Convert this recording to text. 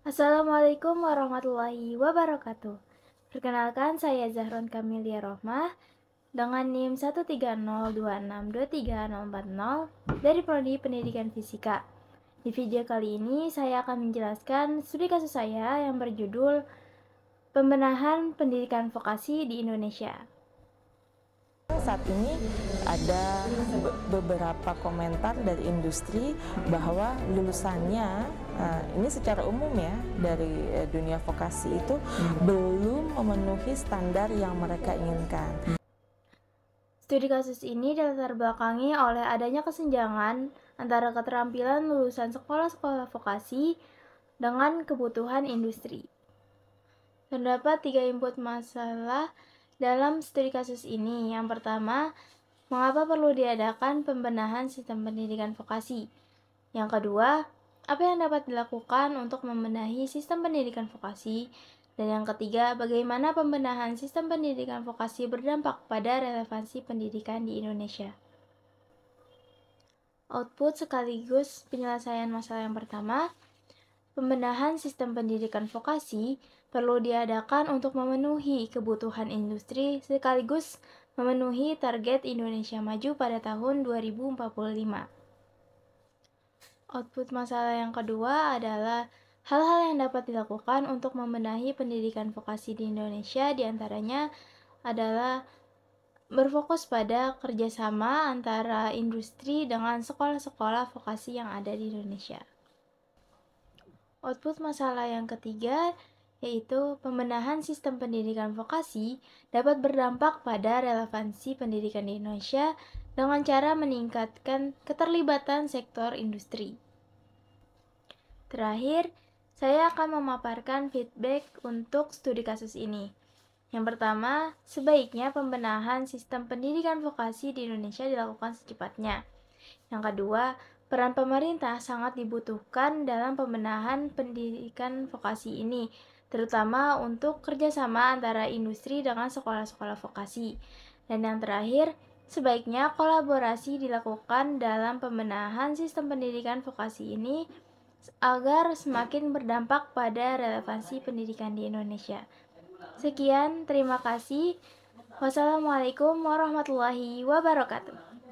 Assalamualaikum warahmatullahi wabarakatuh. Perkenalkan saya Zahron Kamilia Rohmah dengan NIM 130262340 dari Prodi Pendidikan Fisika. Di video kali ini saya akan menjelaskan studi kasus saya yang berjudul Pembenahan Pendidikan Vokasi di Indonesia. Saat ini ada beberapa komentar dari industri bahwa lulusannya eh, ini secara umum ya dari eh, dunia vokasi itu hmm. belum memenuhi standar yang mereka inginkan. Studi kasus ini dilatar belakangi oleh adanya kesenjangan antara keterampilan lulusan sekolah-sekolah vokasi dengan kebutuhan industri. Terdapat tiga input masalah dalam studi kasus ini. Yang pertama, mengapa perlu diadakan pembenahan sistem pendidikan vokasi? Yang kedua, apa yang dapat dilakukan untuk membenahi sistem pendidikan vokasi? Dan yang ketiga, bagaimana pembenahan sistem pendidikan vokasi berdampak pada relevansi pendidikan di Indonesia? Output sekaligus penyelesaian masalah yang pertama, pembenahan sistem pendidikan vokasi perlu diadakan untuk memenuhi kebutuhan industri sekaligus memenuhi target Indonesia Maju pada tahun 2045. Output masalah yang kedua adalah hal-hal yang dapat dilakukan untuk membenahi pendidikan vokasi di Indonesia diantaranya adalah berfokus pada kerjasama antara industri dengan sekolah-sekolah vokasi yang ada di Indonesia. Output masalah yang ketiga yaitu pembenahan sistem pendidikan vokasi dapat berdampak pada relevansi pendidikan di Indonesia dengan cara meningkatkan keterlibatan sektor industri. Terakhir, saya akan memaparkan feedback untuk studi kasus ini. Yang pertama, sebaiknya pembenahan sistem pendidikan vokasi di Indonesia dilakukan secepatnya. Yang kedua, Peran pemerintah sangat dibutuhkan dalam pembenahan pendidikan vokasi ini, terutama untuk kerjasama antara industri dengan sekolah-sekolah vokasi. Dan yang terakhir, sebaiknya kolaborasi dilakukan dalam pembenahan sistem pendidikan vokasi ini agar semakin berdampak pada relevansi pendidikan di Indonesia. Sekian, terima kasih. Wassalamualaikum warahmatullahi wabarakatuh.